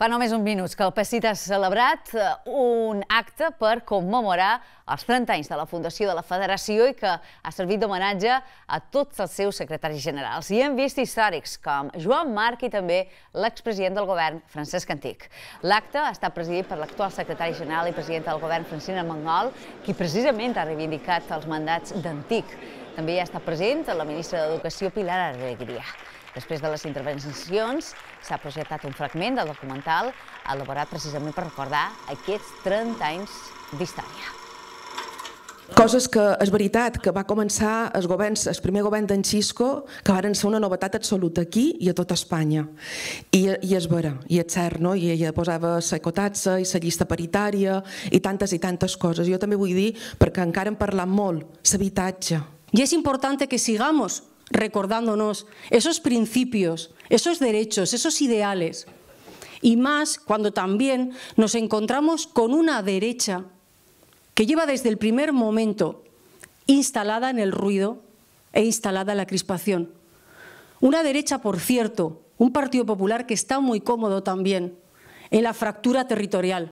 Fa només uns minuts que el PSIT ha celebrat eh, un acte per commemorar els 30 anys de la Fundació de la Federació i que ha servit d'homenatge a tots els seus secretaris generals. I hem vist històrics com Joan Marc i també l'expresident del govern, Francesc Antic. L'acte ha estat presidit per l'actual secretari general i president del govern, Francina Mangol, qui precisament ha reivindicat els mandats d'Antic. També hi ha estat present la ministra d'Educació, Pilar Arregria. Després de les intervencions, s'ha projectat un fragment del documental elaborat precisament per recordar aquests 30 anys d'història. Coses que és veritat, que va començar els governs, el primer govern d'en Xisco, que varen ser una novetat absoluta aquí i a tota Espanya. I, i és vera, i és cert, no? I ella posava la ecotaxa i la llista paritària i tantes i tantes coses. Jo també vull dir, perquè encara hem parlat molt, l'habitatge. I és important que sigamos recordándonos esos principios, esos derechos, esos ideales. Y más cuando también nos encontramos con una derecha que lleva desde el primer momento instalada en el ruido e instalada en la crispación. Una derecha, por cierto, un Partido Popular que está muy cómodo también en la fractura territorial,